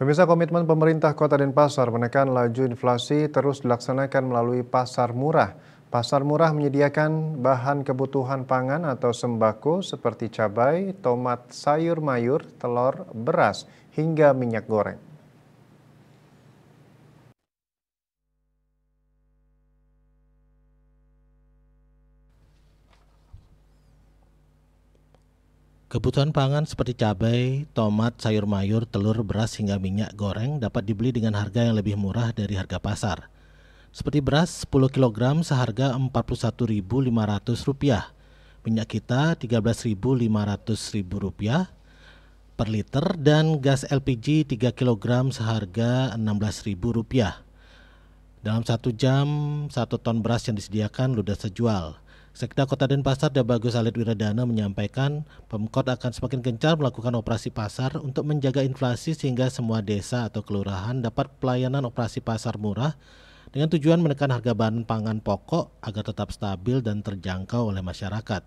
Pemirsa komitmen pemerintah Kota Denpasar menekan laju inflasi terus dilaksanakan melalui pasar murah. Pasar murah menyediakan bahan kebutuhan pangan atau sembako seperti cabai, tomat, sayur mayur, telur, beras, hingga minyak goreng. Kebutuhan pangan seperti cabai, tomat, sayur mayur, telur, beras hingga minyak goreng dapat dibeli dengan harga yang lebih murah dari harga pasar. Seperti beras 10 kg seharga Rp41.500, minyak kita Rp13.500 per liter dan gas LPG 3 kg seharga Rp16.000. Dalam satu jam, satu ton beras yang disediakan ludes terjual. Sekda Kota Denpasar Dabagus Alit Wiradana menyampaikan Pemkot akan semakin gencar melakukan operasi pasar untuk menjaga inflasi sehingga semua desa atau kelurahan dapat pelayanan operasi pasar murah dengan tujuan menekan harga bahan pangan pokok agar tetap stabil dan terjangkau oleh masyarakat.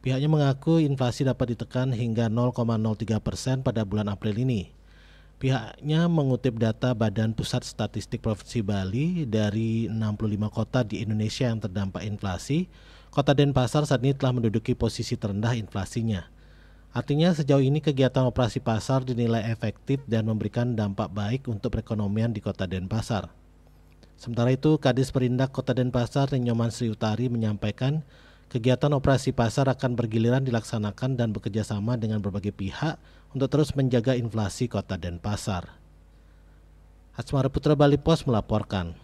Pihaknya mengaku inflasi dapat ditekan hingga 0,03 persen pada bulan April ini. Pihaknya mengutip data Badan Pusat Statistik Provinsi Bali dari 65 kota di Indonesia yang terdampak inflasi, kota Denpasar saat ini telah menduduki posisi terendah inflasinya. Artinya sejauh ini kegiatan operasi pasar dinilai efektif dan memberikan dampak baik untuk perekonomian di kota Denpasar. Sementara itu, Kadis Perindak Kota Denpasar Renyoman Sri Utari menyampaikan Kegiatan operasi pasar akan bergiliran dilaksanakan dan bekerjasama dengan berbagai pihak untuk terus menjaga inflasi kota dan pasar. Asmara Putra Bali Pos melaporkan.